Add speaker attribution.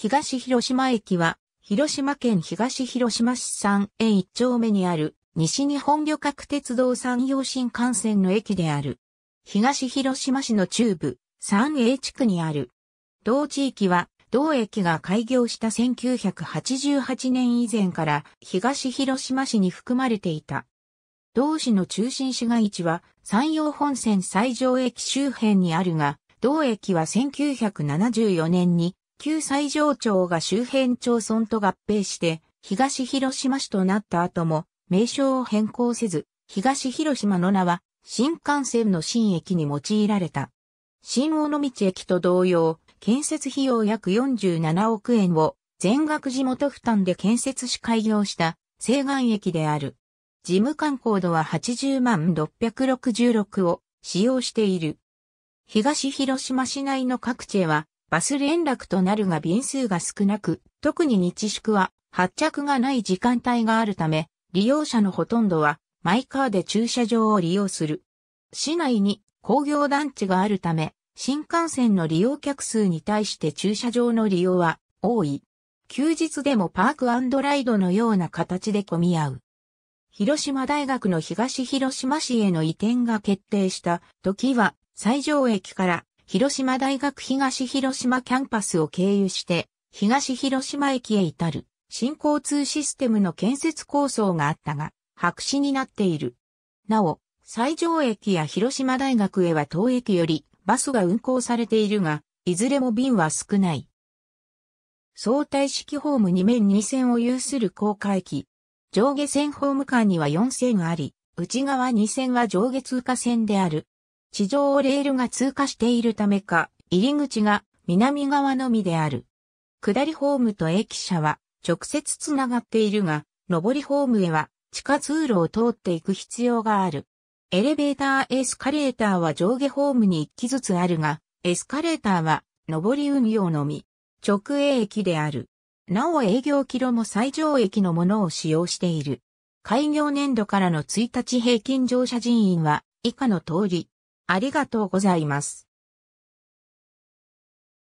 Speaker 1: 東広島駅は、広島県東広島市三 A 一丁目にある、西日本旅客鉄道山陽新幹線の駅である。東広島市の中部、三 a 地区にある。同地域は、同駅が開業した1988年以前から東広島市に含まれていた。同市の中心市街地は山陽本線最上駅周辺にあるが、同駅は1974年に旧西条町が周辺町村と合併して、東広島市となった後も、名称を変更せず、東広島の名は、新幹線の新駅に用いられた。新大野道駅と同様、建設費用約47億円を、全額地元負担で建設し開業した西岸駅である。事務官コードは80万666を使用している。東広島市内の各地へはバス連絡となるが便数が少なく、特に日宿は発着がない時間帯があるため、利用者のほとんどはマイカーで駐車場を利用する。市内に工業団地があるため、新幹線の利用客数に対して駐車場の利用は多い。休日でもパークライドのような形で混み合う。広島大学の東広島市への移転が決定した時は、西条駅から広島大学東広島キャンパスを経由して、東広島駅へ至る、新交通システムの建設構想があったが、白紙になっている。なお、西条駅や広島大学へは当駅よりバスが運行されているが、いずれも便は少ない。相対式ホーム2面2線を有する高架駅。上下線ホーム間には4線あり、内側2線は上下通過線である。地上をレールが通過しているためか、入り口が南側のみである。下りホームと駅舎は直接つながっているが、上りホームへは地下通路を通っていく必要がある。エレベーターエスカレーターは上下ホームに1機ずつあるが、エスカレーターは上り運用のみ、直営駅である。なお営業キロも最上駅のものを使用している。開業年度からの1日平均乗車人員は以下の通り、ありがとうございます。